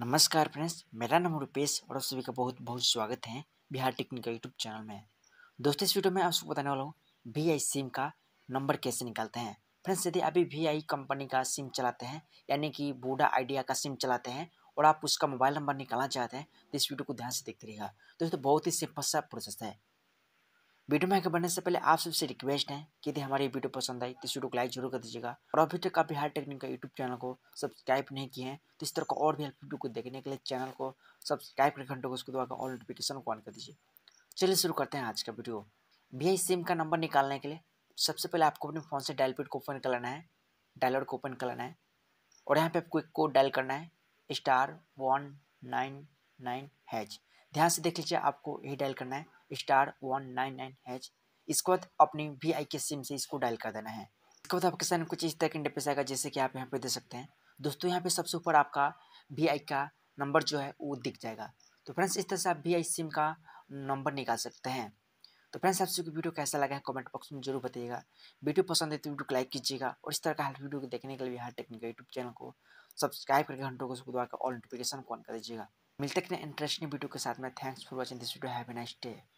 नमस्कार फ्रेंड्स मेरा नाम रुपेश और आप सभी का बहुत बहुत स्वागत है बिहार टेक्निकल यूट्यूब चैनल में दोस्तों इस वीडियो में आप सबको बताने वाला हूँ वी आई सिम का नंबर कैसे निकालते हैं फ्रेंड्स यदि अभी वी आई कंपनी का सिम चलाते हैं यानी कि बूढ़ा आइडिया का सिम चलाते हैं और आप उसका मोबाइल नंबर निकालना चाहते हैं तो इस वीडियो को ध्यान से देखते रहिएगा दोस्तों बहुत ही सिंपल सा प्रोसेस है वीडियो में आगे बढ़ने से पहले आप सबसे रिक्वेस्ट है कि यदि हमारी वीडियो पसंद आई तो इस वीडियो को लाइक जरूर कर दीजिएगा और अभी तक आप बिहार टेक्निक का यूट्यूब चैनल को सब्सक्राइब नहीं किए हैं तो इस तरह का और भी हेल्प वीडियो को देखने के लिए चैनल को सब्सक्राइब कर घंटों को उसको दबाकर ऑल नोटिफिकेशन को ऑन कर दीजिए चलिए शुरू करते हैं आज का वीडियो बी सिम का नंबर निकालने के लिए सबसे पहले आपको अपने फ़ोन से डायल पेड को ओपन करना है डायलर को ओपन करना है और यहाँ पे आपको एक कोड डायल करना है star one nine nine hash ध्यान से देख लीजिए आपको यही डायल करना है star one nine nine hash इसके बाद अपनी वी आई के सिम से इसको डायल कर देना है इसके बाद आपके सामने कुछ इस तरह का इंटरफेस आएगा जैसे कि आप यहाँ पे दे सकते हैं दोस्तों यहाँ पे सबसे ऊपर आपका वी आई का नंबर जो है वो दिख जाएगा तो फ्रेंड्स इस तरह से आप वी आई सिम का नंबर निकाल सकते हैं तो फ्रेंड्स आपसे वीडियो कैसा लगा है कमेंट बॉक्स में जरूर बताइएगा वीडियो पसंद है तो वीडियो को लाइक कीजिएगा और इस तरह का हर वीडियो को देखने के लिए हर का यूट्यूब चैनल को सब्सक्राइब करके घंटों को दबा ऑल नोटिफिकेशन ऑन कर दीजिएगा मिलते हैं इंटरेस्टिंग वीडियो के साथ में thanks for watching this video have a nice day